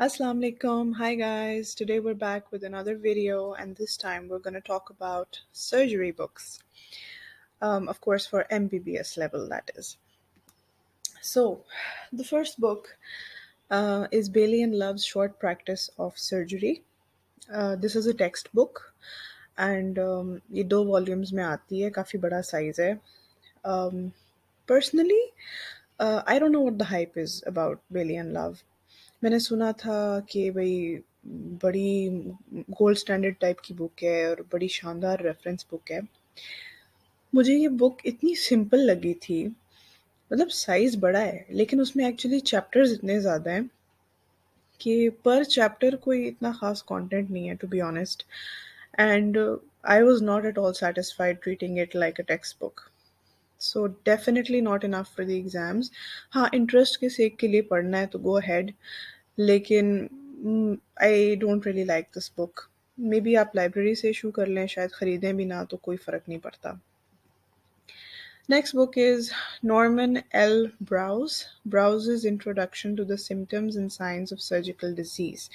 Assalamu alaikum. Hi guys. Today we're back with another video and this time we're going to talk about surgery books. Um, of course for MBBS level that is. So the first book uh, is Bailey and Love's Short Practice of Surgery. Uh, this is a textbook and it um, two volumes में a है काफ़ी बड़ा size um, personally, uh, I don't know what the hype is about Bailey and Love. मैंने सुना था कि भाई बड़ी गोल्ड स्टैंडर्ड टाइप की बुक है और बड़ी शानदार रेफरेंस बुक है। मुझे ये बुक इतनी सिंपल लगी थी, मतलब साइज़ बड़ा है, लेकिन उसमें एक्चुअली चैप्टर्स इतने ज़्यादा हैं कि पर चैप्टर कोई इतना ख़ास कंटेंट नहीं है to be honest and I was not at all satisfied treating it like a text book. So definitely not enough for the exams हाँ इंटरेस्ट के सेक के लिए पढ़ना है तो गो हैड लेकिन I don't really like this book maybe आप library से इशू कर लें शायद ख़रीदें भी ना तो कोई फ़र्क नहीं पड़ता next book is Norman L Browse Browse is introduction to the symptoms and science of surgical disease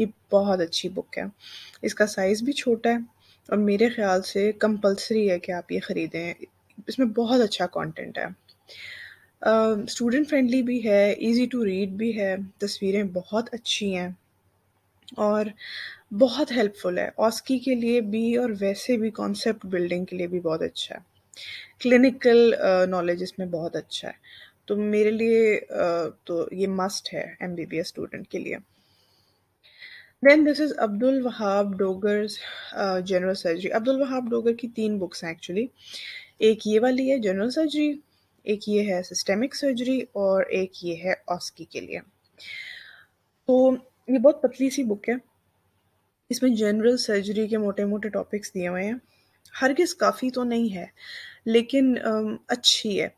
ये बहुत अच्छी बुक है इसका साइज़ भी छोटा है और मेरे ख्याल से कंपलसरी है कि आप ये ख़रीदें इसमें बहुत अच्छा कंटेंट है स्टूडेंट uh, फ्रेंडली भी है इजी टू रीड भी है तस्वीरें बहुत अच्छी हैं और बहुत हेल्पफुल है ऑस्की के लिए भी और वैसे भी कॉन्सेप्ट बिल्डिंग के लिए भी बहुत अच्छा है क्लिनिकल नॉलेज uh, इसमें बहुत अच्छा है तो मेरे लिए uh, तो ये मस्ट है M B B S student के लिए then this is Abdul Wahab Dogar general surgery Abdul Wahab Dogar की तीन बुक्स हैं एक्चुअली एक ये वाली है जनरल सर्जरी एक ये है सिस्टेमिक सर्जरी और एक ये है ऑस्की के लिए तो ये बहुत पतली सी बुक है इसमें जनरल सर्जरी के मोटे मोटे टॉपिक्स दिए हुए हैं हर किस काफ़ी तो नहीं है लेकिन अच्छी है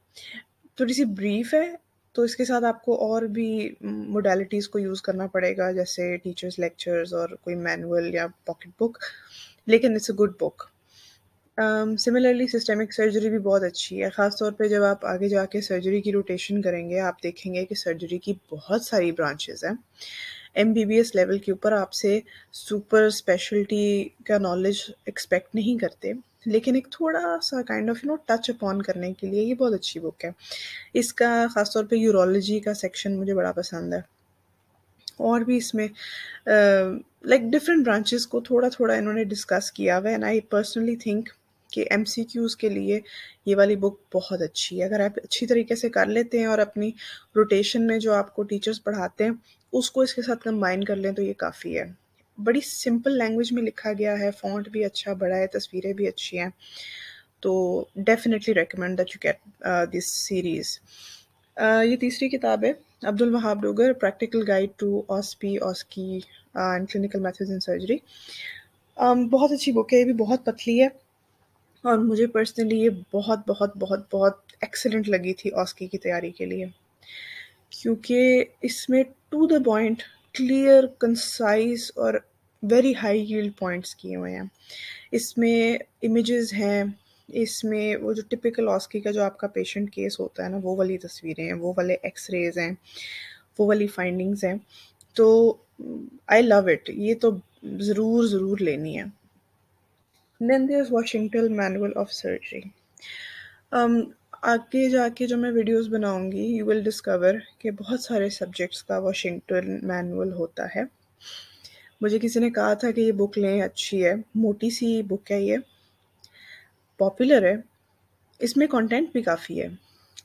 थोड़ी सी ब्रीफ है तो इसके साथ आपको और भी मोडलिटीज़ को यूज़ करना पड़ेगा जैसे टीचर्स लेक्चर्स और कोई मैनुअल या पॉकेट बुक लेकिन it's a good book similarly systemic surgery भी बहुत अच्छी है ख़ास तौर पे जब आप आगे जाके सर्जरी की रोटेशन करेंगे आप देखेंगे कि सर्जरी की बहुत सारी ब्रांचेज़ हैं M B B S level के ऊपर आपसे सुपर स्पेशलिटी का नॉलेज एक्सपेक्ट नहीं करते लेकिन एक थोड़ा सा kind of you know touch upon करने के लिए ये बहुत अच्छी बुक है इसका ख़ासतौर पे यूरोलॉजी का सेक्शन मुझे बड़ा पसंद है और भी इसमें लाइक डिफरेंट ब्रांचेस को थोड़ा थोड़ा इन्होंने डिस्कस किया हुआ एंड आई पर्सनली थिंक कि एम के लिए ये वाली बुक बहुत अच्छी है अगर आप अच्छी तरीके से कर लेते हैं और अपनी रोटेशन में जो आपको टीचर्स पढ़ाते हैं उसको इसके साथ कंबाइन कर लें तो ये काफ़ी है बड़ी सिंपल लैंग्वेज में लिखा गया है फॉन्ट भी अच्छा बड़ा है तस्वीरें भी अच्छी हैं तो definitely recommend that you get this series ये तीसरी किताब है Abdul Wahab Dogar practical guide to OSPE OSCE and clinical methods in surgery बहुत अच्छी बुक है ये भी बहुत पतली है और मुझे पर्सनली ये बहुत बहुत बहुत बहुत एक्सेलेंट लगी थी ऑस्की की तैयारी के लिए क्योंकि इसमें to the point clear concise और वेरी हाई यील्ड पॉइंट्स किए हुए हैं इसमें इमेजेस हैं इसमें वो जो टिपिकल ऑस्की का जो आपका पेशेंट केस होता है ना वो वाली तस्वीरें हैं वो वाले एक्सरेज हैं वो वाली फाइंडिंग्स हैं तो आई लव इट ये तो ज़रूर ज़रूर लेनी है then there Washington manual of surgery आगे जाके जो मैं वीडियोस बनाऊंगी यू विल डिस्कवर कि बहुत सारे सब्जेक्ट्स का वॉशिंगटन मैनुअल होता है मुझे किसी ने कहा था कि ये बुक लें अच्छी है मोटी सी बुक है ये पॉपुलर है इसमें कंटेंट भी काफ़ी है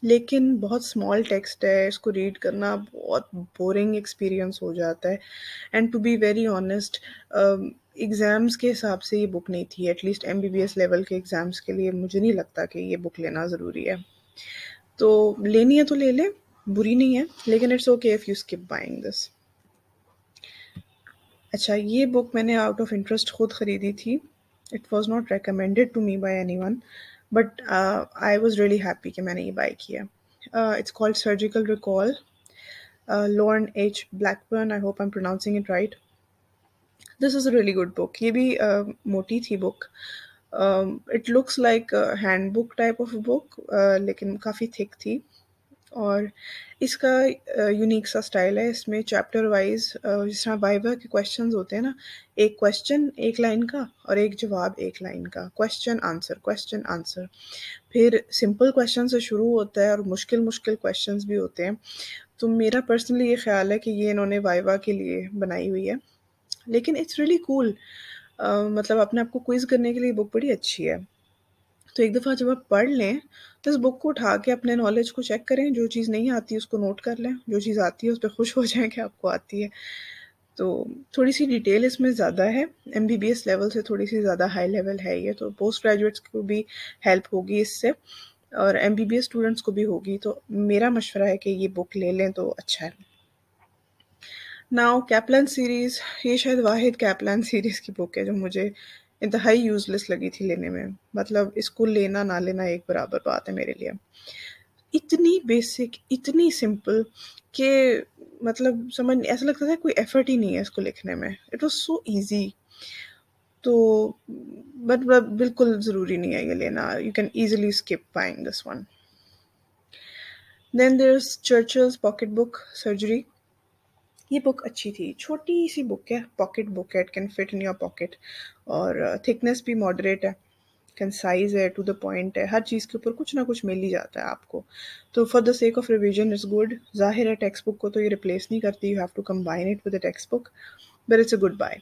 लेकिन बहुत स्मॉल टेक्स्ट है इसको रीड करना बहुत बोरिंग एक्सपीरियंस हो जाता है and to be very honest exams के हिसाब से ये बुक नहीं थी at least M B B S level के एग्ज़ाम्स के लिए मुझे नहीं लगता कि ये बुक लेना ज़रूरी है तो लेनी है तो ले लें बुरी नहीं है लेकिन it's okay if you skip buying this अच्छा ये बुक मैंने आउट ऑफ इंटरेस्ट खुद ख़रीदी थी it was not recommended to me by anyone but I was really happy कि मैंने ये बाई किया it's called surgical recall Lorne H Blackbourne I hope I am pronouncing it right this is a really good book ये भी uh, मोटी थी book it looks like hand book type of book लेकिन काफ़ी thick थी और इसका unique uh, सा स्टाइल है इसमें चैप्टर वाइज uh, जिस तरह वाइवा के क्वेश्चंस होते हैं ना एक क्वेश्चन एक लाइन का और एक जवाब एक लाइन का क्वेश्चन आंसर क्वेश्चन आंसर फिर सिंपल क्वेश्चन से शुरू होता है और मुश्किल मुश्किल क्वेश्चंस भी होते हैं तो मेरा पर्सनली ये ख्याल है कि ये इन्होंने वाइवा के लिए बनाई हुई है लेकिन इट्स रियली कूल मतलब अपने आप को क्विज करने के लिए बुक बड़ी अच्छी है तो एक दफ़ा जब आप पढ़ लें तो इस बुक को उठा के अपने नॉलेज को चेक करें जो चीज़ नहीं आती उसको नोट कर लें जो चीज़ आती है उस पर खुश हो जाएं कि आपको आती है तो थोड़ी सी डिटेल इसमें ज़्यादा है M B B S level से थोड़ी सी ज़्यादा हाई लेवल है ये तो पोस्ट ग्रेजुएट्स को भी हेल्प होगी इससे और M B B S students को भी होगी तो मेरा मशवरा है कि ये बुक ले लें तो अच्छा है नाउ कैपलन सीरीज़ ये शायद वाहिद कैपलन सीरीज़ की बुक है जो मुझे इंतहाई यूज़लेस लगी थी लेने में मतलब इसको लेना ना लेना एक बराबर बात है मेरे लिए इतनी बेसिक इतनी सिंपल कि मतलब समझ ऐसा लगता था कोई एफर्ट ही नहीं है इसको लिखने में इट वॉज सो ईजी तो बट बिल्कुल ज़रूरी नहीं है ये लेना you can easily skip buying this one then there is Churchill's pocket book surgery ये बुक अच्छी थी छोटी सी बुक है पॉकेट बुक है it can fit in your pocket और थिकनेस uh, भी मॉडरेट है कंसाइज है टू द पॉइंट है हर चीज़ के ऊपर कुछ ना कुछ मिल ही जाता है आपको तो for the sake of revision is good जाहिर है टेक्स्ट बुक को तो ये रिप्लेस नहीं करती you have to combine it with the text book but it's a good buy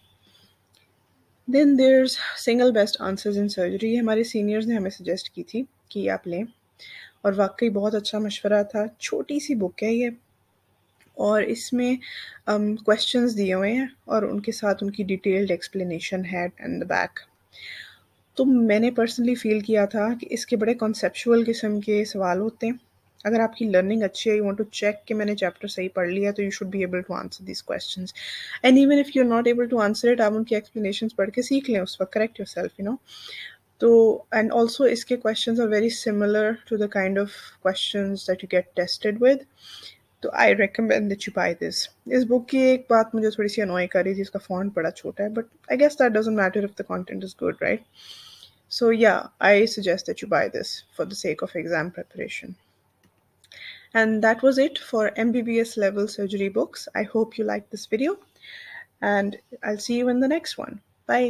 then is single best answers in surgery ये हमारे seniors ने हमें सजेस्ट की थी कि आप लें और वाकई बहुत अच्छा मशवरा था छोटी सी बुक है ये और इसमें क्वेश्चंस um, दिए हुए हैं और उनके साथ उनकी डिटेल्ड एक्सप्लेनेशन है एंड द बैक तो मैंने पर्सनली फील किया था कि इसके बड़े कॉन्सेप्चुअल किस्म के सवाल होते हैं अगर आपकी लर्निंग अच्छी है यू वांट टू चेक कि मैंने चैप्टर सही पढ़ लिया तो you should be able to answer this question and even if you are not able to answer it आप उनकी एक्सप्लेनेशन पढ़ के सीख लें उस वक्त correct your self you know and also इसके question are very similar to the kind of question that you get tested with तो I recommend that you buy this इस बुक की एक बात मुझे थोड़ी सी अनोय कर रही थी इसका फॉन्ट बड़ा छोटा है but I guess that doesn't matter if the content is good right so yeah I suggest that you buy this for the sake of exam preparation And that was it for MBBS level surgery books. I hope you liked this video and I'll see you in the next one. Bye.